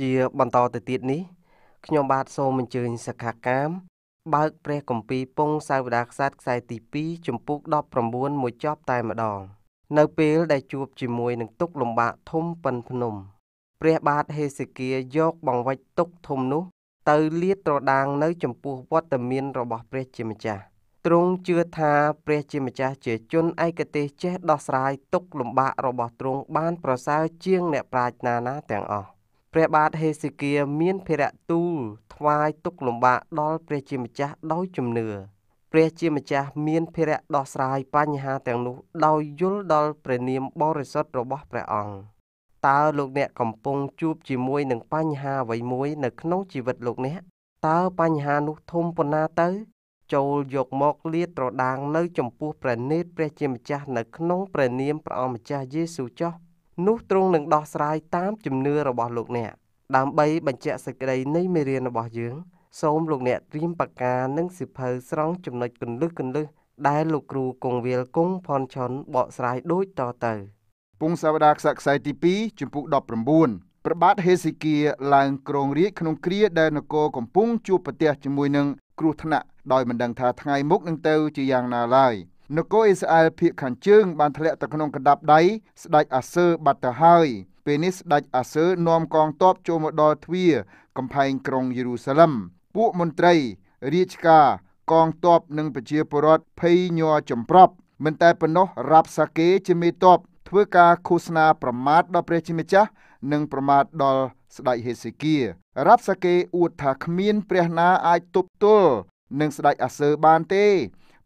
ជាបន្តទៅទៀតនេះខ្ញុំបាទសូមអញ្ជើញសិក្ខាកាមបើកព្រះគម្ពីរពងសាវតាខ្សាត់ខ្សែទី2ចំពុក19មួយចប់តែម្ដង នៅពេលដែលជួបជាមួយនឹងទុកលំបាកធំប៉ិនភ្នំព្រះបាទហេសេគៀយកបង្វិចទុកធំនោះទៅលាតត្រដាងនៅចំពោះវត្តមានរបស់ព្រះជាម្ចាស់ទ្រង់ជឿថាព្រះជាម្ចាស់ជាជនឯកទេស ចេះដោះស្រាយទុកលំបាករបស់ទ្រង់បាន ប្រសើរជាង អ្នកប្រាជ្ញណាណាទាំងអស់ព្រះបាទហេសេគៀមានភារៈទូលថ្វាយទុកលំបាកដល់ព្រះជាម្ចាស់ដោយជំនឿព្រះជាម្ចាស់មានភារៈដោះស្រាយបញ្ហាទាំងនោះដោយយល់ដល់ព្រះនាមបរិសុទ្ធរបស់ព្រះអង្គតើលោកអ្នកកំពុងជួបជាមួយនឹងបញ្ហាអ្វីមួយនៅក្នុងជីវិតលោកអ្នកតើបញ្ហានោះធំប៉ុណ្ណាទៅចូលយកមកលាតត្រដាងនៅចំពោះព្រះនេតព្រះជាម្ចាស់នៅក្នុងព្រះនាមព្រះអង្គម្ចាស់យេស៊ូវចោះនោះទ្រង់នឹងដោះស្រាយតាមជំនឿរបស់លោកអ្នក ដើម្បីបញ្ជាក់សេចក្តីនៃមេរៀនរបស់ យើង សូមលោកអ្នកត្រៀមបកានិងសិភៅស្រង់ចំណុចគន្លឹះគន្លឹះដែលលោកគ្រូគង្វាលគង់ផនឆុនបកស្រាយដូចតទៅពងសាវតាខ្សាក់ខ្សែទី2ចំពុក19ព្រះបាទហេសេគៀឡើងគ្រងរាជក្នុងគ្រាដែលនគរកំពុងជួបប្រទះជាមួយនឹងគ្រោះថ្នាក់ដោយមិនដឹងថាថ្ងៃមុខនឹងទៅជាយ៉ាងណាឡើយនគរអ៊ីស្រាអែលភាគខាងជើងបានធ្លាក់ទៅក្នុងកណ្ដាប់ដៃស្ដេចអាសឺបាត់ទៅហើយពេលនេះស្ដេចអាសឺនាំកងទ័ពចូលមកដល់ទ្វារកំផែងក្រុងយេរូសាឡិមពួកមន្ត្រីរាជការកងទ័ពនិងប្រជាពលរដ្ឋភ័យញ័រចំប្រប់មិនតែប៉ុណ្ណោះរ៉ាប់សាកេជាមេទ័ពធ្វើការឃោសនា ប្រមាថដល់ព្រះជាម្ចាស់និង ប្រមាថដល់ស្ដេចហេសេគៀរ៉ាប់សាកេអួតថាគ្មាន ព្រះណាអាចទប់ទល់នឹងស្ដេចអាសឺបានទេ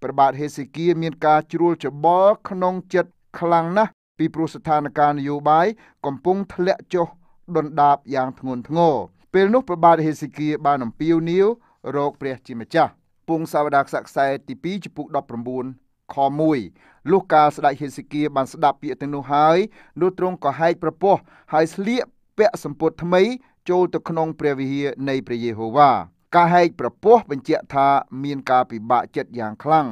ព្រះបាទហេសេគៀមានការជ្រួលច្បល់ក្នុងចិត្តខ្លាំងណាស់ពីព្រោះស្ថានភាពនយោបាយកំពុងធ្លាក់ចុះដុនដាបយ៉ាងធ្ងន់ធ្ងរពេលនោះព្រះបាទហេសេគៀបានអំពាវនាវរកព្រះជាម្ចាស់ពងសាវតាខ្សខ្សែទី2ចំពុក19ខ1លុះកាលស្ដេចហេសេគៀបានស្ដាប់ពាក្យទាំងនោះហើយនោះទ្រង់ក៏ហែកប្រពោះហើយស្លៀកពាក់សម្ពត់ថ្មី ចូលទៅក្នុងព្រះវិហារនៃព្រះយេហូវ៉ាការហែកប្រពោះបញ្ជាក់ថាមានការពិបាកចិត្តយ៉ាងខ្លាំង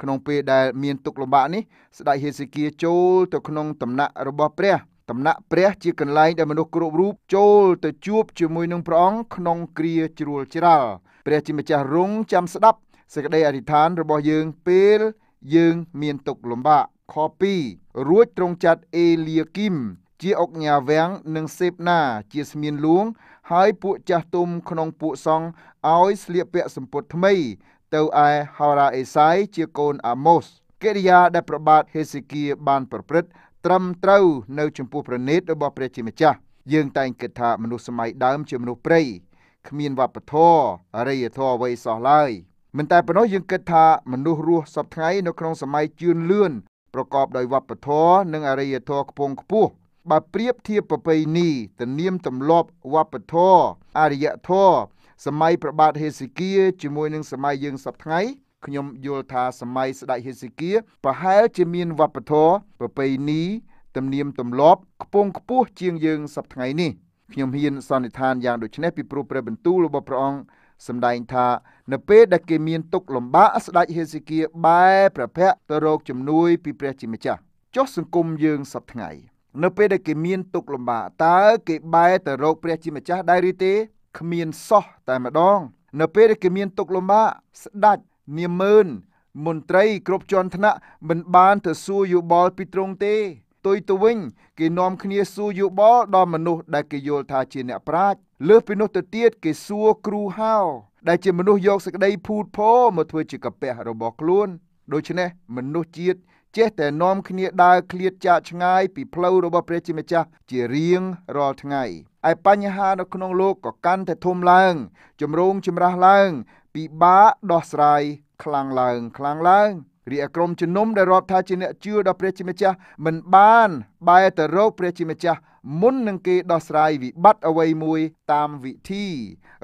ក្នុងពេលដែលមានទុក្ខលំបាកនេះស្ដេចហេសេគៀចូលទៅក្នុងតំណាក់របស់ព្រះតំណាក់ព្រះជាកន្លែងដែលមនុស្សគ្រប់រូបចូលទៅជួបជាមួយនឹងព្រះអង្គក្នុងគ្រាជ្រួលច្រាលព្រះជាម្ចាស់រងចាំស្ដាប់សេចក្តីអធិដ្ឋានរបស់យើងពេលយើងមានទុក្ខលំបាកខ2រួចទ្រង់ចាត់អេលៀគីមជាអុកញ៉ាវាំងនិងសេបណាជាស្មៀនលួងហើយពួកចាស់ទុំក្នុងពួកសង្ឃឲ្យស្លៀកពាក់សម្ពត់ថ្មី ទៅឯហោរាអេសាយជាកូនអាម៉ូសកិរិយាដែលប្របាទហេសេគៀបានប្រព្រឹត្តត្រឹមត្រូវនៅចំពោះប្រណេតរបស់ព្រះជាម្ចាស់ យើងតែងគិតថាមនុស្សសម័យដើមជាមនុស្សព្រៃគ្មានវប្បធម៌អរិយធម៌អ្វីសោះឡើយមិនតែប៉ុណ្ណោះយើងគិតថាមនុស្សរស់សពថ្ងៃនៅក្នុងសម័យជឿនលឿនប្រកបដោយវប្បធម៌និងអរិយធម៌ខ្ពង់ខ្ពស់បើប្រៀបធៀបប្រពៃណីទំនៀមទម្លាប់វប្បធម៌អរិយធម៌សម័យព្រះបាទហេសេគីជាមួយនឹងសម័យយើងសពថ្ងៃខ្ញុំយល់ថាសម័យស្ដេចហេសេគីប្រហែលជាមានវប្បធម៌ប្រពៃណីទំនៀមទម្លាប់ខ្ពង់ខ្ពស់ជាងយើងសពថ្ងៃនេះខ្ញុំហ៊ានសន្និដ្ឋានយ៉ាងដូចនេះពីព្រោះព្រះបន្ទូលរបស់ព្រះអង្គសម្ដែងថា នៅពេលដែលគេមានទុកលំបាកស្ដេចហេសេគីបែរព្រះភ័ក្រទៅរកជំនួយពីព្រះជាម្ចាស់ចុះសង្គមយើងសពថ្ងៃនៅពេលដែលគេមានទុកលំបាកតើគេបែរទៅរកព្រះជាម្ចាស់ដែរឬទេគ្មានសោះតែម្ដង នៅពេលគេមានទុកលំបាកស្ដាច់នាមើនមន្ត្រីគ្រប់ជាន់ថ្នាក់មិនបានទៅសួរយោបល់ពីទ្រង់ទេទុយទៅវិញគេនាំគ្នាសួរយោបល់ដល់មនុស្សដែលគេយល់ថាជាអ្នកប្រាជ្ញលើសពីនោះទៅទៀតគេសួរគ្រូហៅដែលជាមនុស្សយកសក្តីភូតភរមកធ្វើជាកាពះរបស់ខ្លួន ដូច្នេះមនុស្សជាតិចេះតែនាំគ្នាដើរឃ្លាតចាកឆ្ងាយពីផ្លូវរបស់ព្រះជាម្ចាស់ជារៀងរាល់ថ្ងៃឯបញ្ហានៅក្នុងលោកក៏កាន់តែធំឡើងជំរងចម្រាស់ឡើងពិបាកដោះស្រាយខ្លាំងឡើង ខ្លាំងឡើងរីឯក្រុមជំនុំដែលរាប់ថាជាអ្នកជឿដល់ព្រះជាម្ចាស់មិនបានបែរទៅរកព្រះជាម្ចាស់មុននឹងគេដោះស្រាយវិបត្តិអ្វីមួយតាមវិធី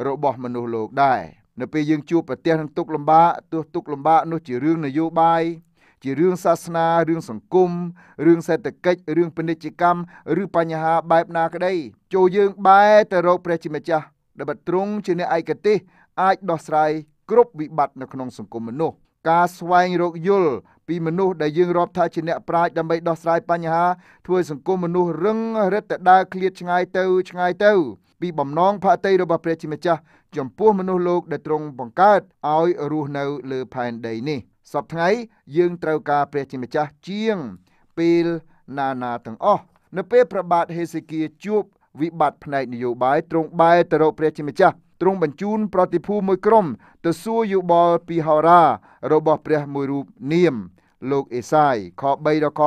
របស់មនុស្សលោកដែរនៅពេលយើងជួបប្រទះនឹងទុកលំបាកទោះទុកលំបាកនោះជារឿងនយោបាយជារឿងសាសនារឿងសង្គមរឿងសេដ្ឋកិច្ចរឿងពាណិជ្ជកម្មឬ បញ្ហាបែបណាក្តីចូលយើង បែរទៅរកព្រះជាម្ចាស់ដែលបត្រង់ជាអ្នកឯកទេសអាចដោះស្រាយគ្រប់វិបត្តិនៅក្នុងសង្គមមនុស្សការស្វែងរកយល់ពីមនុស្សដែលយើងរាប់ថាជាអ្នកប្រាជ្ញដើម្បីដោះស្រាយបញ្ហាធ្វើសង្គមមនុស្សរឹងរឹតតែដើរឃ្លាតឆ្ងាយទៅឆ្ងាយទៅពីបំណងផតីរបស់ព្រះជាម្ចាស់ចំពោះមនុស្សលោកដែលទ្រង់បង្កើតឲ្យរស់នៅ លើផែនដីនេះសពថ្ងៃយើងត្រូវការព្រះជាម្ចាស់ជាងពេលណានាទាំងអស់នៅពេលប្របាទហេសេគៀជួបវិបត្តិផ្នែកនយោបាយទ្រង់បែរទៅរកព្រះជាម្ចាស់ទ្រង់បញ្ជូនប្រតិភូមួយក្រុមទៅសួរយោបល់ពីហោរារបស់ព្រះមួយរូបនាម លោកអេសាយខ3ដល់ខ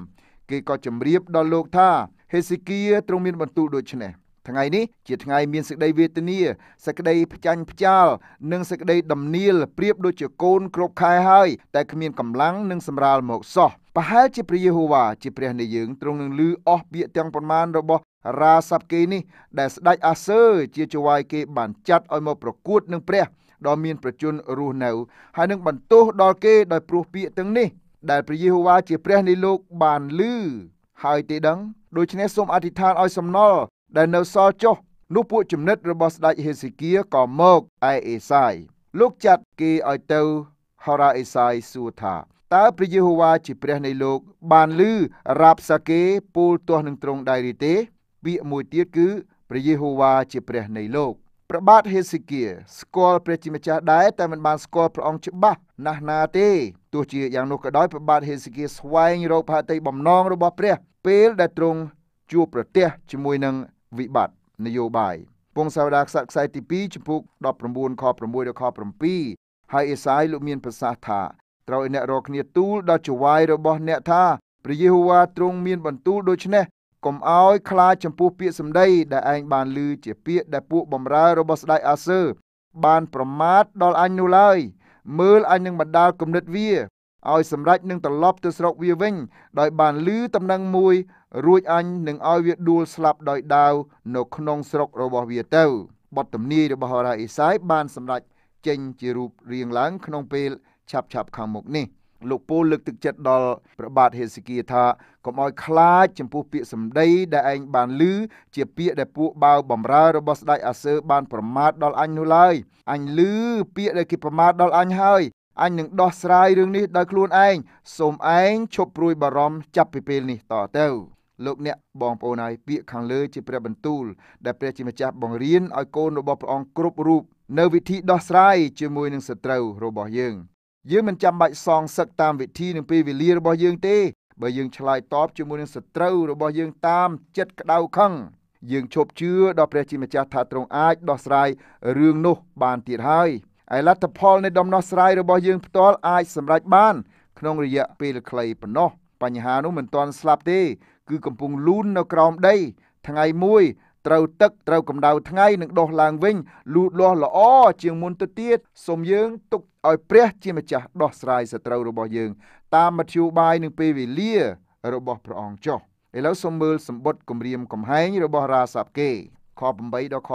5គេក៏ជម្រាបដល់លោកថា ហេសេគៀទ្រង់មានបន្ទូលដូចនេះថ្ងៃនេះជាថ្ងៃមានសេចក្តីវេទនាសេចក្តីផ្ចាញ់ផ្ចាល់និងសេចក្តីដំណៀលប្រៀបដូចជាកូនគ្រប់ខែហើយតែគ្មានកម្លាំងនិងសម្រាលមកសោះប្រហែលជាព្រះយេហូវ៉ាជាព្រះនៃយើងទ្រង់នឹងលឺអស់ពាក្យទាំងប៉ុន្មានរបស់រាសាប់គេនេះដែលស្ដេចអាសឺជាចៅវាយគេបានចាត់ឲ្យមកប្រកួតនឹងព្រះដ៏មានប្រជញ្ញរស់នៅហើយនឹងបន្ទោសដល់គេដោយព្រោះពាក្យទាំងនេះដែលព្រះយេហូវ៉ាជាព្រះនៃលោកបានលឺហើយទេដឹងដូច្នេះសូមអធិដ្ឋានឲ្យសំណល់ដែលនៅសល់ចុះនោះពួកចំណិត របស់ស្ដេចហេសេគៀក៏មកឯអេសាយលោកចាត់គេឲ្យទៅហរ៉ាអេសាយសួរថាតើព្រះយេហូវ៉ាជាព្រះនៃលោកបានលឺរាបសាគេពូលទាស់នឹងទ្រង់ដែរឬទេ ពាក្យមួយទៀតគឺព្រះយេហូវ៉ាជាព្រះ នៃលោកព្រះបាទហេសេគៀស្គាល់ព្រះជាម្ចាស់ដែរតែមិនបានស្គាល់ព្រះអង្គច្បាស់ណាស់ណាទេទោះជាយ៉ាងនោះក៏ដោយព្រះបាទហេសេគៀស្វែងរក ផាតីបំណងរបស់ ព្រះពេលដែលទ្រង់ជួបប្រទះជាមួយនឹងវិបត្តិនយោបាយពងសាវតាខ្សត្រខ្សែទី2ចំពុក19ខ6ដល់ខ7ហើយអេសាយលោកមានប្រសាសន៍ថាត្រូវឲ្យអ្នករកគ្នាទូលដល់ចវាយរបស់អ្នកថាព្រះយេហូវ៉ាទ្រង់មានបន្ទូលដូច្នេះកុំឲ្យ ខ្លាចចំពោះពាក្យសម្ដីដែលឯងបានឮជាពាក្យដែលពួកបំរើរបស់ស្ដេចអាសឺបានប្រមាថដល់អញនោះឡើយមើលអញនឹងបណ្ដាលគំនិតវាឲ្យសម្រេចនឹងត្រឡប់ទៅស្រុកវាវិញដោយបានលឺតំណែងមួយរួចអញនឹងឲ្យវាដួលស្លាប់ដោយដាវនៅក្នុងស្រុករបស់វាទៅបទទំនាយរបស់រ៉ាអេសាយបានសម្រេចចេញជារូបរាងឡើងក្នុងពេលឆាប់ឆាប់ខាងមុខនេះលោកពូលលើកទឹកចិត្តដល់ព្រះបាទហេសេគៀថាកុំឲ្យខ្លាចចំពោះពាក្យសម្ដីដែលឯងបានឮជាពាក្យដែលពួកបាវបំរើរបស់ស្ដេចអាសឺបានប្រមាថដល់អញនោះឡើយអញឮពាក្យដែលគេប្រមាថដល់អញហើយអញនឹងដោះស្រាយរឿងនេះដោយខ្លួនឯងសូមឯងឈប់ព្រួយបារម្ភចាប់ពីពេលនេះតទៅលោកអ្នកបងប្អូនហើយពាក្យខាងលើជាព្រះបន្ទូល ដែលព្រះជាម្ចាស់បង្រៀនឲ្យកូនរបស់ព្រះអង្គគ្រប់រូបនៅវិធីដោះស្រាយជាមួយនឹងសត្រូវរបស់យើងយើងមិនចាំបាច់សងសឹកតាមវិធីនិងពេលវេលារបស់យើងទេបើយើងឆ្លើយតបជាមួយនឹងសត្រូវរបស់យើងតាមចិត្តក្តៅខឹងយើងឈប់ជឿដល់ព្រះជាម្ចាស់ថាទ្រង់អាចដោះស្រាយរឿងនោះ បានទៀតហើយឯលទ្ធផលនៃដំណោះស្រាយរបស់យើងផ្ទាល់អាចសម្រេចបាន ក្នុងរយៈពេលខ្លីប៉ុណ្ណោះ បញ្ហានោះមិនទាន់ស្លាប់ទេគឺកំពុងលូននៅក្រោមដី ថ្ងៃមួយ ត្រូវទឹកត្រូវកម្ដៅថ្ងៃនឹងដុះឡើងវិញលូតលាស់ល្អជាងមុនទៅទៀតសូមយើងទុកឲ្យ ព្រះ ជាម្ចាស់ដោះស្រាយសត្រូវរបស់យើង តាមមធ្យោបាយនឹងពេលវេលារបស់ព្រះអង្គចុះឥឡូវសូមមើលសម្បត្តិគម្រាមកំហែង របស់រាសាប់គេខ8ដល់ខ9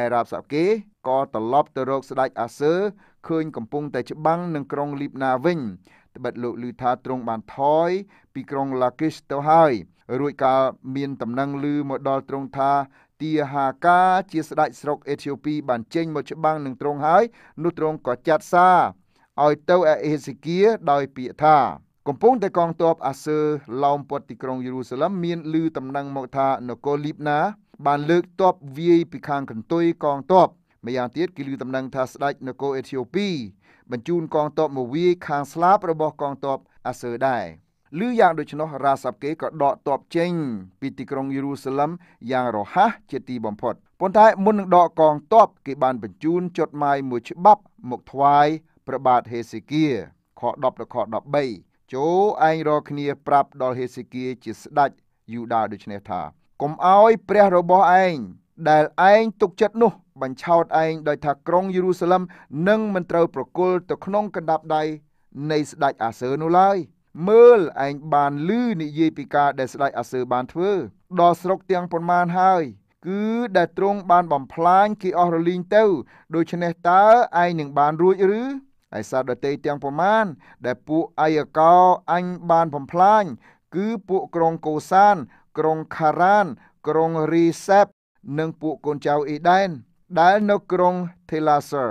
ឯរាបសាប់គេក៏ត្រឡប់ទៅរកស្ដេចអាសឺឃើញកំពុងតែច្បាំងនឹងក្រុងលីបណាវិញត្បិតលោកឮថាទ្រង់បានថយពីក្រុងឡាគិសទៅហើយ រួចកាលមានដំណឹងឮមកដល់ទ្រង់ថាទាហាកាជាស្ដេចស្រុកអេធីអូពីបានចេញមកច្បាំងនឹងទ្រង់ហើយនោះទ្រង់ក៏ចាត់សារឲ្យទៅអេហេសេគៀដោយពាក្យថាកំពុងតែកងទ័ពអាសឺឡោមព័ទ្ធទីក្រុងយេរូសាឡឹមមានឮដំណឹងមកថានគរលីបណាបានលើកទ័ពវាយពីខាងកន្ទុយកងទ័ពម្យ៉ាងទៀតគឺឮដំណឹងថាស្ដេចនគរអេធីអូពីបញ្ជូនកងទ័ពមកវាយខាងស្លាប របស់កងទ័ពអាសឺដែរឬយ៉ាងដូច្នោះរ៉ាសាប់កេក៏ដកទ័ពចេញ ពីទីក្រុងយេរូសាឡឹមយ៉ាងរហ័សជាទីបំផុតប៉ុន្តែមុននឹងដកកងទ័ពគេបានបញ្ជូនចុតម៉ាយមួយច្បាប់មកថ្វាយព្រះបាទហេសេគៀខ10ដល់ខ13ចូលឯងរកគ្នា ប្រាប់ដល់ហេសេគៀជាស្ដេចយូដាដូច្នេះថាកុំអោយព្រះរបស់ឯងដែលឯងទុកចិត្តនោះបញ្ឆោតឯងដោយថាក្រុងយេរូសាឡិមនឹងមិនត្រូវប្រគល់ទៅក្នុងកណ្ដាប់ដៃនៃស្ដេចអាសឺនោះឡើយមើលឯងបានលឺនិយាយពីការដែលស្ដេចអាសឺបានធ្វើដល់ស្រុកទាំងប៉ុន្មានហើយ គឺដែលទ្រង់បានបំផ្លាញគេអស់រលីងទៅដូច្នេះតើឯងនឹងបានរួចឬឯសារដតេទាំងប៉ុន្មានដែលពួកអាយកោអញបានបំផ្លាញ គឺពួកក្រុងកូសាន ក្រុងខារ៉ាន ក្រុងរីសេបនិងពួកកូនចៅអេដែនដែលនៅក្រុង Telaser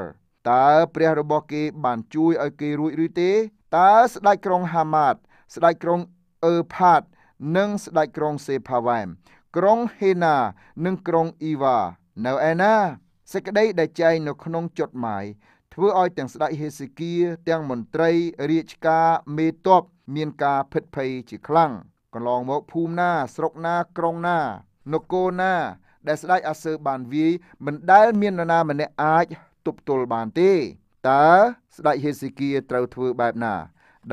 តើព្រះរបស់គេបានជួយឲ្យគេរួចឬទេតើស្ដេចក្រុងហាម៉ាតស្ដេចក្រុងអឺផាតនិងស្ដេចក្រុងសេផាវ៉ែមក្រុងហេណានិងក្រុងអ៊ីវ៉ានៅឯណាសេចក្តីដែលចែងនៅក្នុងចុតຫມាយធ្វើឲ្យទាំងស្ដេចហេសេគៀទាំងមន្ត្រីរាជការ មេតបមានការភិតភ័យជាខ្លាំងកន្លងមកភូមិណាស្រុកណាក្រុងណា នគរណាដែលស្ដេចអាសឺបានវាយមិនដែលមាននរណាម្នាក់អាចទប់ទល់បានទេតើស្ដេចហេសេគៀត្រូវធ្វើបែបណា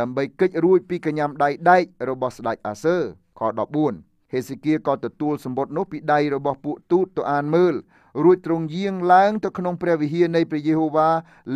ដើម្បីគេចរួចពីកញ្ញាំដៃដែករបស់ស្ដេចអាសឺខ14ហេសេគៀក៏ទទួលសម្បត្តិនោះពីដៃរបស់ពួកទូតទៅអានមើលរួចទ្រង់យាងឡើងទៅក្នុងព្រះវិហារនៃព្រះយេហូវ៉ា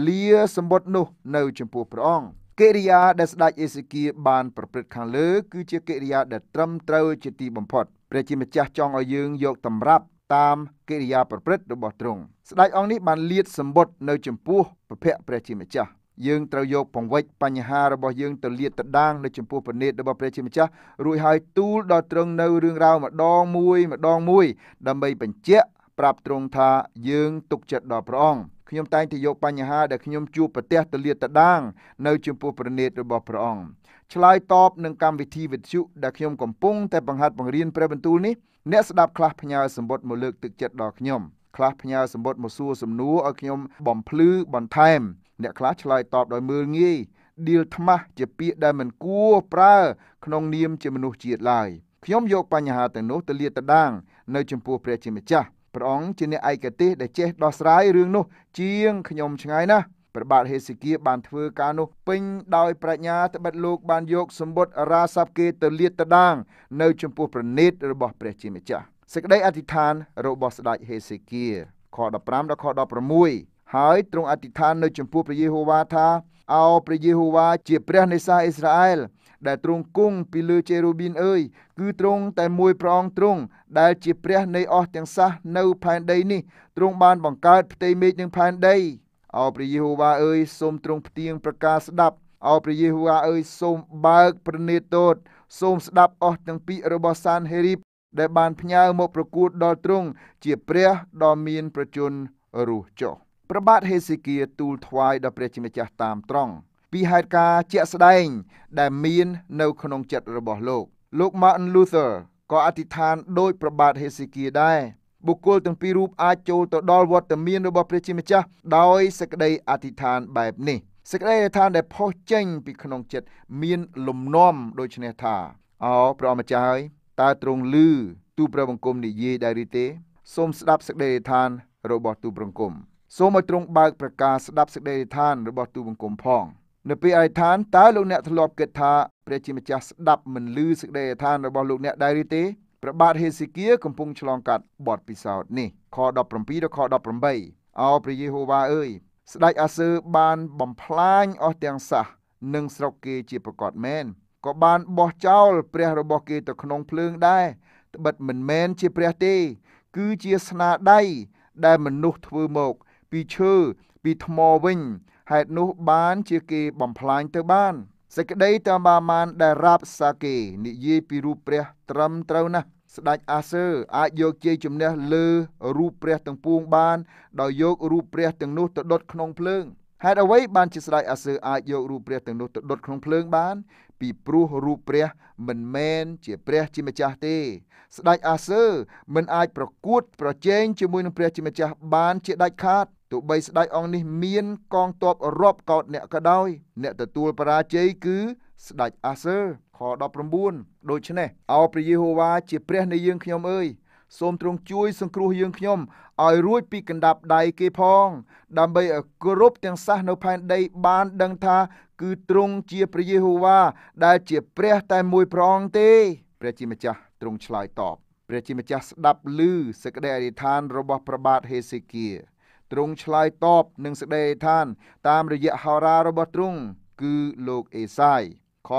លាសម្បត្តិនោះ នៅ ចំពោះព្រះអង្គកិរិយាដែលស្ដេចអេសេគៀបាន ប្រព្រឹត្តខាងលើគឺជាកិរិយាដែលត្រឹមត្រូវជាទីបំផុត ព្រះជាម្ចាស់ចង់ឲ្យយើងយកតម្រាប់តាមកិរិយាប្រព្រឹត្តរបស់ទ្រង់ស្ដេចអង្គនេះបានលាត សម្បត្តិនៅចំពោះប្រភពព្រះជាម្ចាស់យើងត្រូវយកបង្វិចបញ្ហារបស់យើងទៅលាតត្រដាងនៅចំពោះព្រះនេតរបស់ព្រះជាម្ចាស់រួចហើយទូលដល់ទ្រង់នៅរឿងរ៉ាវម្ដងមួយម្ដងមួយ ដើម្បីបញ្ជាក់ប្រាប់ទ្រង់ថាយើងទុកចិត្តដល់ព្រះអង្គខ្ញុំតែងតែយកបញ្ហាដែលខ្ញុំជួបប្រទះទៅលាតត្រដាង នៅចំពោះព្រះនេតរបស់ព្រះអង្គឆ្លើយតបនឹងកម្មវិធីវិទ្យុដែលខ្ញុំកំពុងតែបង្ហាត់បង្រៀនព្រះបន្ទូលនេះអ្នកស្ដាប់ខ្លះផ្ញើសម្បត្តិមកលើកទឹកចិត្តដល់ខ្ញុំខ្លះផ្ញើសម្បត្តិមកសួរសំណួរឲ្យខ្ញុំបំភ្លឺបន្ថែមអ្នកខ្លះឆ្លើយតបដោយមើលងាយឌីលថ្មាស់ជាពាក្យដែលមិនគួរប្រើក្នុងនាមជាមនុស្សជាតិឡើយខ្ញុំយកបញ្ហាទាំងនោះទៅលាតត្រដាងនៅចំពោះព្រះជាម្ចាស់ព្រះអង្គជាអ្នកឯកទេសដែលចេះដោះស្រាយរឿងនោះជាងខ្ញុំឆ្ងាយណាស់ព្រះបាទហេសេគៀបានធ្វើការនោះពេញដោយប្រាជ្ញាត្បិតលោកបានយកសម្បត្តិរាសាប់គេទៅលាតត្រដាងនៅចំពោះប្រណិតរបស់ព្រះជាម្ចាស់សេចក្តីអធិដ្ឋានរបស់ស្ដេចហេសេគៀខ15ដល់ខ16ហើយទ្រង់អធិដ្ឋាននៅចំពោះព្រះយេហូវ៉ាថាអោព្រះយេហូវ៉ាជាព្រះនៃសាអ៊ីស្រាអែលដែលទ្រង់គង់ពីលើជេរូប៊ីនអើយគឺទ្រង់តែមួយព្រះអង្គទ្រង់ដែលជាព្រះនៃអស់ទាំងសះនៅផែនដីនេះទ្រង់បានបង្កើតផ្ទៃមេឃនិងផែនដីអោព្រះយេហូវ៉ាអើយសូមទ្រង់ផ្ទៀងប្រកាសស្ដាប់អោព្រះយេហូវ៉ាអើយសូមបើកព្រះនេត្រទតសូមស្ដាប់ អស់ទាំងពាក្យរបស់សានហេរីបដែលបានផ្ញើមកប្រគួតដល់ទ្រង់ជាព្រះដ៏មាន ប្រជញ្ញរស់ចុះព្រះបាទហេសេគៀទូលថ្វាយដល់ព្រះជាម្ចាស់តាមត្រង់ពីហេតុការជាក់ស្ដែងដែលមាននៅ ក្នុងចិត្តរបស់លោកលោក Martin Luther ក៏អធិដ្ឋានដោយព្រះបាទហេសេគៀដែរបុគ្គលទាំងពីររូបអាចចូលទៅដល់វត្តមានរបស់ព្រះជាម្ចាស់ដោយសេចក្តីអធិដ្ឋានបែបនេះសេចក្តីអធិដ្ឋានដែលផុសចេញពីក្នុងចិត្តមានលំនាំដូច្នេះថាអោព្រះម្ចាស់ហើយតើទ្រង់ឮទូព្រះបង្គំនិយាយដែរឬទេសូមស្ដាប់សេចក្តីអធិដ្ឋានរបស់ទូព្រះបង្គំសូមឲ្យទ្រង់បើកប្រការស្ដាប់សេចក្តីអធិដ្ឋានរបស់ទូបង្គំផងនៅពេលអធិដ្ឋានតើលោកអ្នកធ្លាប់គិតថាព្រះជាម្ចាស់ស្ដាប់មិនឮសេចក្តីអធិដ្ឋានរបស់លោកអ្នកដែរឬទេព្រះបាទហេសេគៀកំពុងឆ្លងកាត់បទពិសោធន៍នេះខ17ដល់ខ18អោព្រះយេហូវ៉ាអើយស្ដេចអាសឺបានបំផ្លាញអស់ទាំងសះនិងស្រុកគេជាប្រកបមែនក៏បានបោះចោលព្រះរបស់គេទៅក្នុងភ្លើងដែរត្បិតមិនមែនជាព្រះទេ គឺជាស្នាដៃដែលមនុស្សធ្វើមកពីឈើពីថ្មវិញហេតុនោះបានជាគេបំផ្លាញទៅបានសេចក្តីតាមបានដែលរាបសាគេនិយាយពីរូបព្រះ ត្រឹមត្រូវណាស់ស្ដេចអាសឺអាចយកជ័យជំនះលើរូបព្រះទាំងពួងបាន ដោយយករូបព្រះទាំងនោះទៅដុតក្នុងភ្លើងហេតុអ្វីបានជាស្ដេចអាសឺអាចយករូបព្រះទាំងនោះទៅដុតក្នុងភ្លើងបាន ពីព្រោះរូបព្រះមិនមែនជាព្រះជាម្ចាស់ទេ ស្ដេចអាសឺមិនអាចប្រកួតប្រជែងជាមួយនឹងព្រះជាម្ចាស់បានជាដាច់ខាតទោះបីស្ដេចអង្គនេះមានកងទ័ពរាប់កោតអ្នកក៏ដោយអ្នកទទួលបរាជ័យគឺស្ដេចអាសឺខ19ដូច្នេះអោព្រះយេហូវ៉ាជាព្រះនៃយើងខ្ញុំអើយសូមទ្រង់ជួយសង្គ្រោះយើងខ្ញុំឲ្យរួចពីកណ្ដាប់ដៃគេផង ដើម្បីឲ្យគ្រប់ទាំងសះនៅផែនដីបានដឹងថាគឺទ្រង់ជាព្រះយេហូវ៉ាដែលជាព្រះតែមួយព្រះអង្គទេព្រះជាម្ចាស់ទ្រង់ឆ្លើយតបព្រះជាម្ចាស់ស្ដាប់ឮសេចក្តីអធិដ្ឋានរបស់ព្រះបាទហេសេគៀទ្រង់ឆ្លើយតបនឹងសេចក្តីអធិដ្ឋានតាមរយៈហោរារបស់ទ្រង់គឺលោកអេសាយខ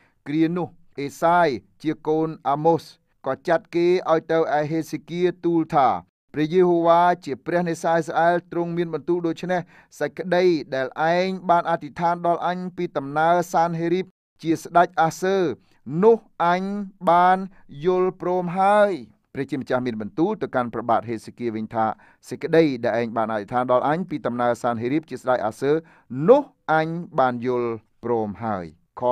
20គ្រានោះអេសាយជាកូនអាម៉ូសក៏ចាត់គេឲ្យទៅឯហេសេគៀទូលថា ព្រះយេហូវ៉ាជាព្រះនៃសាអ៊ីស្រាអែលទ្រង់មានបន្ទូលដូច្នេះសេចក្តី ដែលឯងបានអធិដ្ឋានដល់អញពីដំណើរសានហេរីប ជាស្ដេចអាសឺនោះអញបានយល់ព្រមហើយព្រះជាម្ចាស់មានបន្ទូលទៅកាន់ប្របាទហេសេគៀវិញថាសេចក្តីដែលឯងបានអធិដ្ឋានដល់អញពីដំណើរសានហេរីបជាស្ដេចអាសឺនោះអញបានយល់ព្រមហើយខ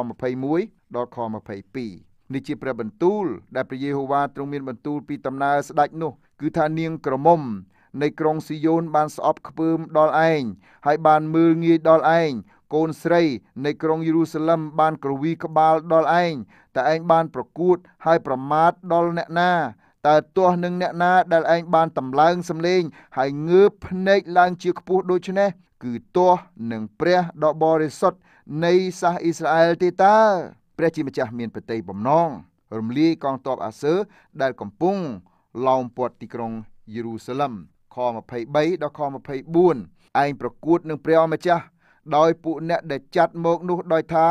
21ដល់ខ22នេះជា ព្រះបន្ទូលដែលព្រះយេហូវ៉ាទ្រង់មានបន្ទូលពីដំណើរស្ដេចនោះគឺថានាងក្រមុំនៃក្រុងស៊ីយ៉ូនបានស្អប់ខ្ពើមដល់ឯងហើយបានមើលងាយដល់ឯងកូនស្រី នៃក្រុងយេរូសាឡឹមបាន ក្រវីក្បាលដល់ឯងតែឯងបានប្រកួតហើយប្រមាថដល់អ្នកណាតើទាស់នឹងអ្នកណាដែលឯងបានតម្លើងសម្លេងហើយងើបភ្នែកឡើងជាខ្ពស់ដូច្នេះគឺទាស់នឹងព្រះដ៏បរិសុទ្ធនៃសាសអ៊ីស្រាអែលទេតើព្រះជាម្ចាស់មានប្រតិបំណងរំលាយកងទ័ពអាសឺដែលកំពុងឡោមព័ទ្ធទីក្រុងយេរូសាឡិមខ23ដល់ខ24ឯងប្រកួតនឹងព្រះអម្ចាស់ ដោយពួកអ្នកដែលចាត់មកនោះដោយថា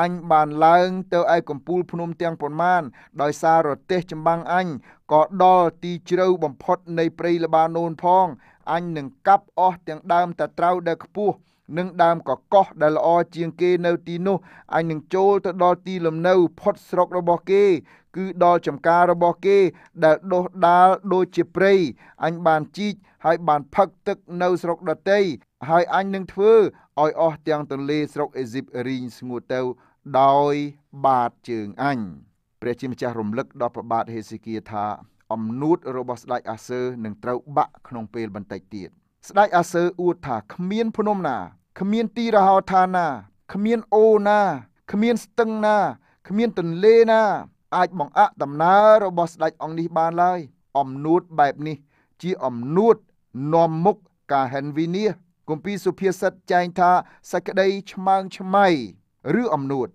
អញបានឡើងទៅឯកំពូលភ្នំទាំងប៉ុន្មានដោយសាររទេសចម្បាំងអញក៏ដល់ទីជ្រៅបំផុតនៃព្រៃលបាណូនផងអញនឹងកាប់អស់ទាំងដើមតាត្រៅដែលខ្ពស់និងដើមកកោះដែលល្អជាងគេនៅទីនោះអញនឹងចូលទៅដល់ទីលំនៅផុតស្រុក របស់គេ គឺដល់ចំការរបស់គេដែលដុះដាលដូចជាព្រៃអញបានជីកហើយបានផឹកទឹកនៅស្រុកដតីហើយអញនឹងធ្វើឲ្យអស់ទាំងទន្លេស្រុកអេស៊ីបរីងស្ងួតទៅដោយបាតជើងអញព្រះជាម្ចាស់រំលឹកដល់ប្របាទហេសេគៀថាអំនួតរបស់ស្ដេចអាសឺនឹងត្រូវបាក់ក្នុងពេលបន្តិចទៀត។ស្ដេចអាសឺអួតថាគ្មានភ្នំណាគ្មានទីរហោឋានណាគ្មានអូណាគ្មានស្ទឹងណាគ្មានទន្លេណា អាចបង្អាក់ដំណើររបស់ស្ដេចអង្គនេះបានឡើយអំនួតបែបនេះ ជាអំនួតនាំមុខការហិនវិនាគម្ពីរសុភាសិតចែងថា សក្តីឆ្មើងឆ្មៃឬអំនួត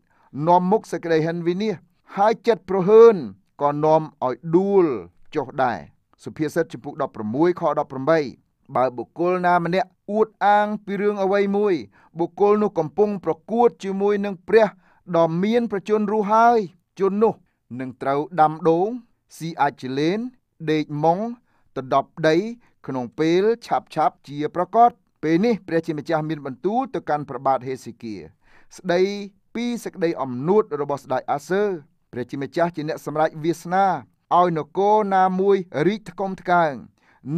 នាំមុខសក្តីហិនវិនាហើយចិត្តប្រហើនក៏នាំឲ្យដួលចុះដែរសុភាសិតចំពុក16ខ18បើបុគ្គលណាម្នាក់អួតអាងពីរឿងអ្វីមួយបុគ្គលនោះកំពុងប្រកួតជាមួយនឹងព្រះដ៏មានប្រជញ្ញរស់ហើយជននោះនឹងត្រូវដាំដូងស៊ីអាចលេនដេកម៉ងទៅដប់ដីក្នុងពេលឆាប់ឆាប់ជាប្រកបពេលនេះព្រះជាម្ចាស់មានបន្ទូលទៅកាន់ប្របាទហេសេគៀស្ដីពីសេចក្តីអំនួតរបស់ស្ដេចអាសើព្រះជាម្ចាស់ជាអ្នកសម្រេចវាសនាឲ្យនគរណាមួយរីកថ្កុំថ្កើង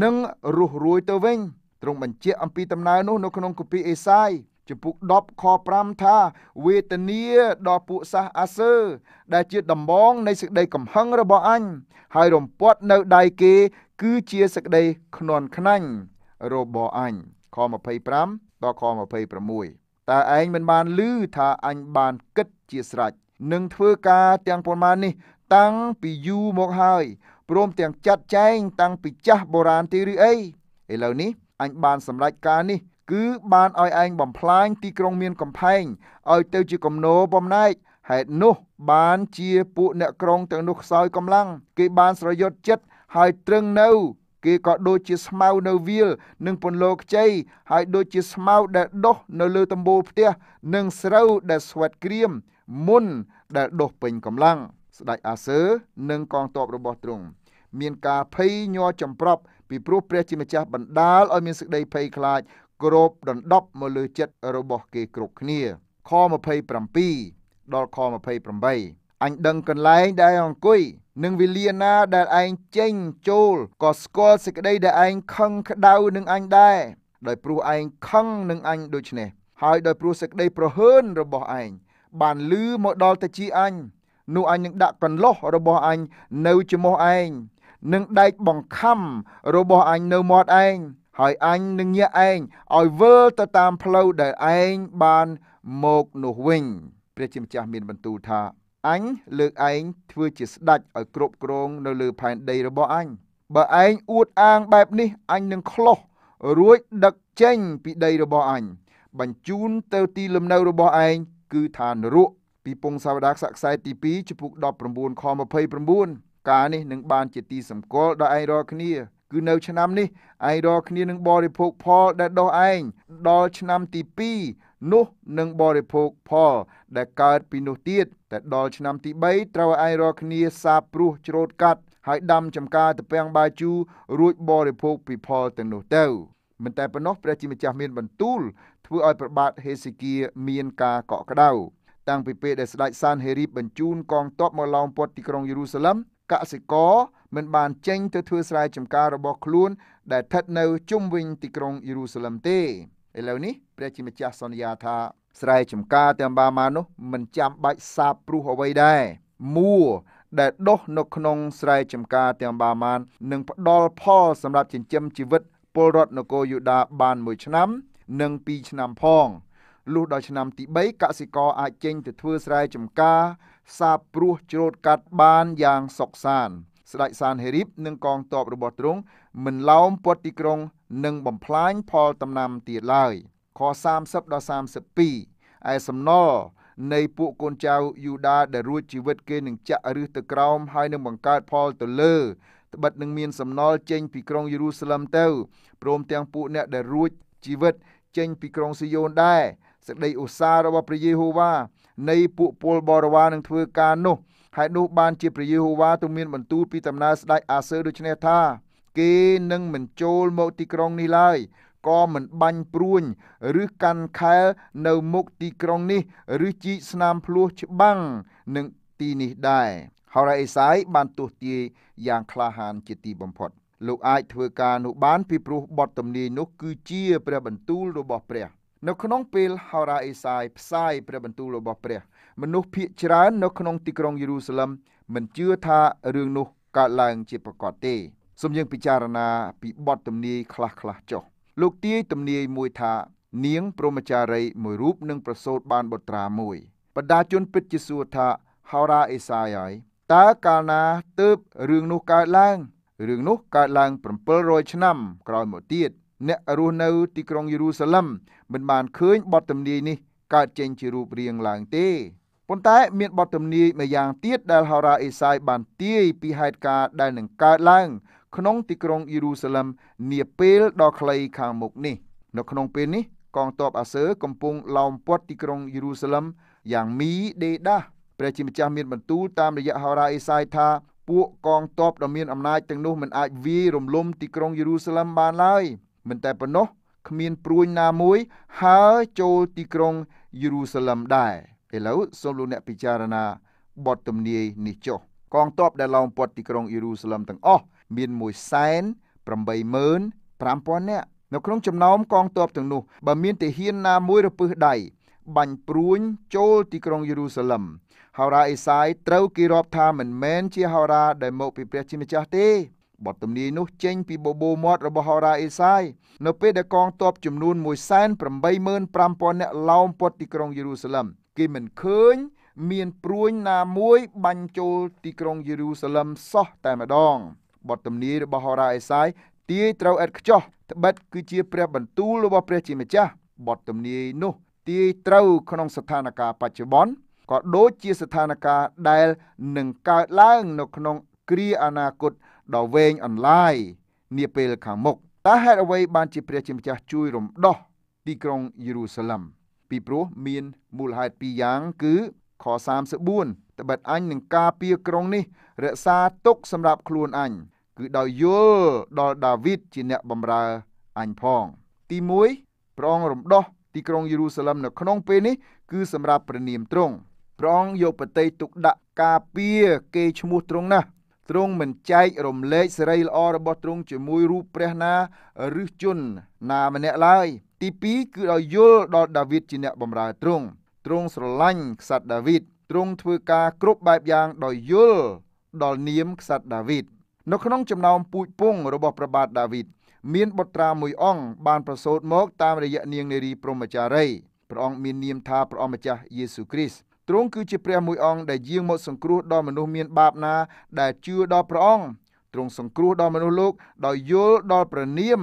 និងរស់រួយទៅវិញទ្រង់បញ្ជាក់អំពីដំណើរនោះ នៅក្នុងគម្ពីរអេសាយចំពុក10ខ5ថាវេទនាដល់ពួកសាសអាសើដែលជាដំបងនៃសេចក្តីកំហឹងរបស់អញហើយរំពាត់នៅដៃគេ គឺជាសេចក្តីខ្នន់ខ្នាញ់របស់អញខ25ដល់ខ26តើឯងមិនបានឮថាអញបានគិតជាស្រេចនឹងធ្វើការទាំងប៉ុន្មាននេះតាំងពីយូរមកហើយព្រមទាំងចាត់ចែងតាំងពីចាស់បុរាណទីឬអីឥឡូវនេះអញបានសម្រេចការនេះ គឺបានឲ្យឯងបំផ្លាញទីក្រុងមានកំផែងឲ្យទៅជាគំនោបំណែកហេតុនោះបានជាពួកអ្នកក្រុងទាំងនោះខ្សោយកម្លាំងគេបានស្រយុតចិត្តហើយត្រឹងនៅគេក៏ដូចជាស្មៅនៅវាលនិងពន្លោខ្ចីហើយដូចជាស្មៅដែលដុះនៅលើដំបូលផ្ទះនិងស្រូវដែលស្វែតក្រៀមមុនដែលដុះពេញកម្លាំងស្ដេចអាសឺនិងកងទ័ពរបស់ទ្រង់មានការភ័យញ័រចំប្រាប់ពីព្រោះព្រះជាម្ចាស់បណ្ដាលឲ្យមានសេចក្តីភ័យខ្លាចគ្របដណ្ដប់មកលើចិត្តរបស់គេគ្រប់គ្នាខ27ដល់ខ28អញដឹងកន្លែងដែលអង្គុយនិងវេលាណាដែលឯងចេញចូលក៏ស្គាល់សេចក្តីដែលឯងខឹងក្តៅនឹងអញដែរដោយព្រោះឯងខឹងនឹងអញដូច្នេះ ហើយដោយព្រោះសេចក្តីប្រហើនរបស់ឯងបានលឺមកដល់ទៅជាអញនោះអញនឹងដាក់កន្លោះរបស់អញនៅជំមោះឯងនឹងដែកបង្ខំរបស់អញនៅមាត់ឯងហើយអញនឹងញាក់ឯងឲ្យវិលទៅតាមផ្លូវដែលឯងបានមកនោះវិញព្រះជាម្ចាស់មានបន្ទូលថាអញលើកឯងធ្វើជាស្ដេចឲ្យគ្រប់គ្រងនៅលើផែនដីរបស់អញបើឯងអួតអាងបែបនេះអញនឹងខ្លោះរួចដឹកចេញ ពីដីរបស់អញបញ្ជូនទៅទីលំនៅរបស់ឯងគឺឋាននរកពីពងសាវតារខ្សែខ្សែទី2ជំពូក19ខ29ការនេះនឹងបានជាទីសម្គាល់ដល់ឯងរាល់គ្នាគឺនៅឆ្នាំនេះឯងរាល់គ្នានឹងបរិភោគផលដែលដុះឯងដល់ឆ្នាំទី2នោះនឹងបរិភោគផលដែលកើតពីនោះទៀតតែដល់ឆ្នាំទី3ត្រូវឯងរាល់គ្នាសាបព្រោះច្រូតកាត់ ហើយដាំចំការតពាំងបាយជូររួចបរិភោគពីផលទាំងនោះទៅមិនតែប៉ុណ្ណោះព្រះជាម្ចាស់មានបន្ទូល ធ្វើឲ្យប្របាទហេសេគៀមានការកក់ក្ដៅតាំងពីពេលដែលស្ដេចសានហេរីបបញ្ជូនកងទ័ពមកឡោមព័ទ្ធទីក្រុងយេរូសាឡឹមកសិករមិនបានចេញទៅធ្វើស្រែចម្ការរបស់ខ្លួន ដែលស្ថិតនៅជុំវិញទីក្រុងយេរូសាឡឹមទេឥឡូវនេះព្រះជាម្ចាស់សន្យាថាស្រែចម្ការទាំងបាម៉ានោះ មិនចាំបាច់សាបព្រុសអ្វីដែរមួដែលដុះនៅក្នុងស្រែចម្ការទាំងបាម៉ាននឹងផ្ដល់ផលសម្រាប់ចិញ្ចឹមជីវិតពលរដ្ឋនគរយូដាបានមួយឆ្នាំ និង2ឆ្នាំផងលុះដល់ឆ្នាំទី3កសិករអាចចេញទៅធ្វើស្រែចម្ការ សាបព្រោះច្រូតកាត់បានយ៉ាងសុខសាន្តស្ដេចសានហេរីបនិងកងទ័ពរបស់ទ្រង់មិនឡោមព័ទ្ធទីក្រុងនិងបំផ្លាញផលដំណាំទៀតឡើយខ30ដល់32ឯសំណល់នៃពួកកូនចៅយូដាដែលរួចជីវិតគេនឹងចាក់ឬទៅក្រោមហើយនឹងបង្កើតផលទៅលើត្បិតនឹងមានសំណល់ចេញពីក្រុងយេរូសាឡឹមទៅព្រមទាំងពួកអ្នកដែលរួចជីវិតចេញពីក្រុងស៊ីយ៉ូនដែរសេចក្តីឧស្សាហ៍របស់ព្រះយេហូវ៉ានៃពួកពលបរិវារនឹងធ្វើការនោះហើយនោះបានជាព្រះយេហូវ៉ាទ្រង់មានបន្ទូលពីដំណើរស្ដេចអាសឺដូច្នេះថា គេនឹងមិនចូលមកទីក្រុងនេះឡើយក៏មិនបាញ់ព្រួញឬកាន់ខែលនៅមុខទីក្រុងនេះ ឬជីកស្នាមភ្លោះច្បាំងនឹងទីនេះដែរហោរ៉ាអេសាយបានទស្សទាយយ៉ាងក្លាហានជាទីបំផុត លោកអាចធ្វើការនោះបានពីព្រោះបទទំនាយនោះគឺជាព្រះបន្ទូលរបស់ព្រះនៅក្នុងពេលហោរាអេសាយផ្សាយព្រះបន្ទូលរបស់ព្រះ មនុស្សភាគច្រើននៅក្នុងទីក្រុងយេរូសាឡឹមមិនជឿថារឿងនោះកើតឡើងជាប្រកបទេសូមយើងពិចារណាពីបទទំនាយខ្លះខ្លះចុះលោកទាយទំនាយមួយថានាងព្រមចារីមួយរូបនឹងប្រសូតបានបុត្រាមួយបដាជនពិតជាសួរថាហោរាអេសាយហើយតើកាលណាទើបរឿងនោះកើតឡើងរឿងនោះកើតឡើង700ឆ្នាំក្រោយមកទៀតអ្នករស់នៅទីក្រុងយេរូសាឡិមមិនបានឃើញបទទំនាយនេះកើតចេញជារូបរាងឡើងទេប៉ុន្តែមានបទទំនាយមួយយ៉ាងទៀតដែលហោរ៉ាអេសាយបានទាយពីហេតុការណ៍ដែលនឹងកើតឡើងក្នុងទីក្រុងយេរូសាឡិមនាពេលដ៏ខ្លីខាងមុខនេះ នៅក្នុងពេលនេះកងទ័ពអាសឺកំពុងឡោមព័ទ្ធទីក្រុងយេរូសាឡិមយ៉ាងមីដេដាស់ព្រះជាម្ចាស់មានបន្ទូលតាមរយៈហោរ៉ាអេសាយថាពួកកងទ័ពដ៏មានអំណាចទាំងនោះមិនអាចវាយរំលំទីក្រុងយេរូសាឡិមបានឡើយមិនតែប៉ុណ្ណោះគ្មានព្រួយណាមួយហើរចូលទីក្រុងយេរូសាឡឹមដែរឥឡូវសូមលោកអ្នកពិចារណាបទទំនាយនេះចុះ កងទ័ពដែលឡោមព័ទ្ធទីក្រុងយេរូសាឡឹមទាំងអស់មាន185,000នាក់នៅក្នុងចំណោមកងទ័ពទាំងនោះបើមានទាហានណាមួយរពឹសដៃបាញ់ព្រួញចូលទីក្រុងយេរូសាឡឹមហោរាអេសាយត្រូវគេរាប់ថាមិនមែនជាហោរាដែលមកពីព្រះជាម្ចាស់ទេបទទំនាយនោះចេញពីបបូរមាត់របស់ហូរ៉ាអេសាយនៅពេលដែលកងទ័ពចំនួន185,000នាក់ឡោមព័ទ្ធទីក្រុងយេរូសាឡិមគេមិនឃើញមានព្រួញណាមួយបាញ់ចូលទីក្រុងយេរូសាឡិមសោះតែម្ដងបទទំនាយរបស់ហូរ៉ាអេសាយទាយត្រូវអិតខ្ចោះត្បិតគឺជាព្រះបន្ទូលរបស់ព្រះជាម្ចាស់បទទំនាយនោះទាយត្រូវក្នុងស្ថានភាពបច្ចុប្បន្នក៏ដូចជាស្ថានភាពដែលនឹងកើតឡើងនៅក្នុងគ្រាអនាគតដ៏វែងអន្លាយនាពេលខាងមុខតើហេតុអ្វីបានជាព្រះជាម្ចាស់ជួយរំដោះទីក្រុងយេរូសាឡិមពីព្រោះមានមូលហេតុពីរយ៉ាងគឺខ34ត្បិតអញនឹងការពារក្រុងនេះ រក្សាទុកសម្រាប់ខ្លួនអញគឺដោយយល់ដល់ដាវីតជាអ្នកបម្រើអញផង ទី1ព្រះអង្គរំដោះទីក្រុងយេរូសាឡិមនៅក្នុងពេលនេះ គឺសម្រាប់ព្រះនាមទ្រង់ព្រះអង្គយកប្រតិទុកដាក់ការពារគេឈ្មោះទ្រង់ណាស់ទ្រង់មិនចែករំលែកសេរីល្អរបស់ទ្រង់ជាមួយរូបព្រះណាឬជន ណាម្នាក់ឡើយទី2គឺឲ្យយល់ដល់ដាវីតជាអ្នកបម្រើទ្រង់ទ្រង់ស្រឡាញ់ក្សត្រដាវីតទ្រង់ធ្វើការគ្រប់បែបយ៉ាងដោយយល់ដល់នាមក្សត្រដាវីតនៅក្នុងចំណោមពូជពងរបស់ព្រះបាទដាវីតមានបុត្រាមួយអង្គបានប្រសូតមកតាមរយៈនាងនារីព្រហ្មចារីព្រះអង្គមាននាមថាព្រះអង្គម្ចាស់យេស៊ូគ្រីស្ទទ្រង់គឺជាព្រះមួយអង្គដែលយាងមកសង្គ្រោះដល់មនុស្សមានបាបណាដែលជឿដល់ព្រះអង្គទ្រង់សង្គ្រោះដល់មនុស្សលោកដោយយល់ដល់ព្រះនាម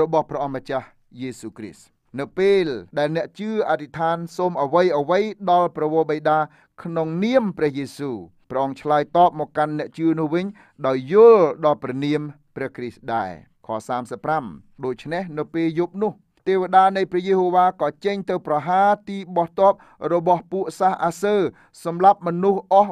របស់ព្រះអង្គម្ចាស់យេស៊ូវគ្រីស្ទនៅពេលដែលអ្នកជឿអធិដ្ឋានសូមអ្វីអ្វីដល់ព្រះវរបិតាក្នុងនាមព្រះយេស៊ូវព្រះអង្គឆ្លើយតបមកកាន់អ្នកជឿនោះវិញដោយយល់ដល់ព្រះនាមព្រះគ្រីស្ទដែរខ35ដូច្នេះនៅពេលយប់នោះទេវតា នៃព្រះយេហូវ៉ាក៏ចេញទៅប្រហារទីបោះតបរបស់ពួកសាសអាសើសម្រាប់មនុស្សអស់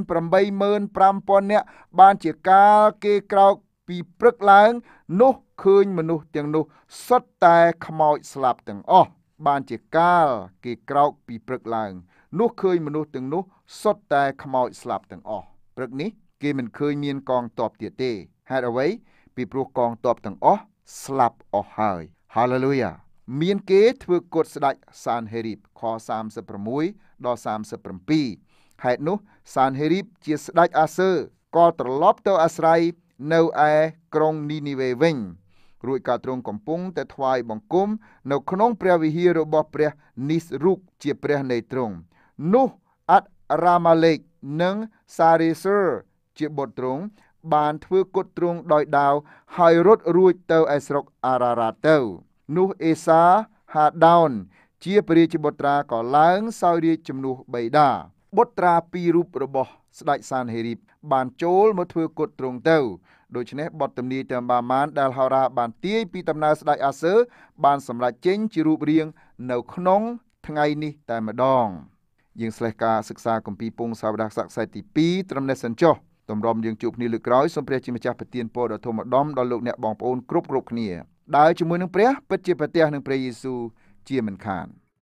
185,000នាក់បានជាកាលគេក្រោកពីព្រឹកឡើង នោះឃើញមនុស្សទាំងនោះសុទ្ធតែខ្មោចស្លាប់ទាំងអស់បានជាកាលគេក្រោកពីព្រឹកឡើងនោះឃើញមនុស្សទាំងនោះសុទ្ធតែខ្មោចស្លាប់ទាំងអស់ព្រឹកនេះគេមិនឃើញមានកងតបទៀតទេ ហេតុអ្វី ពីព្រោះកងតបទាំងអស់ស្លាប់អស់ហើយហាឡេលូយ៉ាមានគេធ្វើកុតស្ដេចសានហេរីបខ36ដល់37ហេតុនោះ សានហេរីបជាស្ដេចអាសឺក៏ត្រឡប់ទៅអាស្រ័យនៅឯក្រុងនីនីវេវិញរួចក៏ទ្រង់កំពុងតែថ្វាយបង្គំ នៅក្នុង ព្រះវិហាររបស់ព្រះនីសរុកជាព្រះនៃទ្រង់នោះអាត់រ៉ាម៉ាលេកនិងសារីសឺជាបុត្រទ្រង់បានធ្វើគុតទ្រង់ដោយដាវហើយរត់រួចទៅឯស្រុកអារ៉ារ៉ាទៅនោះអេសាហាដោន ជាព្រះរាជបុត្រាក៏ឡើងសោយរាជជំនួសបេដាបុត្រាពីររូបរបស់ស្ដេចសានហេរីប បានចូលមកធ្វើគុតទ្រង់ទៅដូច្នេះបទទំនាយតាមបាម៉ានដែលហោរាបានទាយពីដំណើរស្ដេចអាសឺបានសម្រេចចេញជារូបរាងនៅក្នុងថ្ងៃនេះតែម្ដងយើងស្លេះការសិក្សាគម្ពីរពងសាវតារស័ក្តិខ្សែទី2ត្រឹមនេះសិនចុះតម្រុំយើងជួបគ្នាលើកក្រោយសូមព្រះជាម្ចាស់ប្រទានពរដល់ធម្មដំដល់លោកអ្នកបងប្អូនគ្រប់គ្រប់គ្នាដើរជាមួយនឹងព្រះពិតជាប្រទះនឹងព្រះយេស៊ូវជាមិនខាន។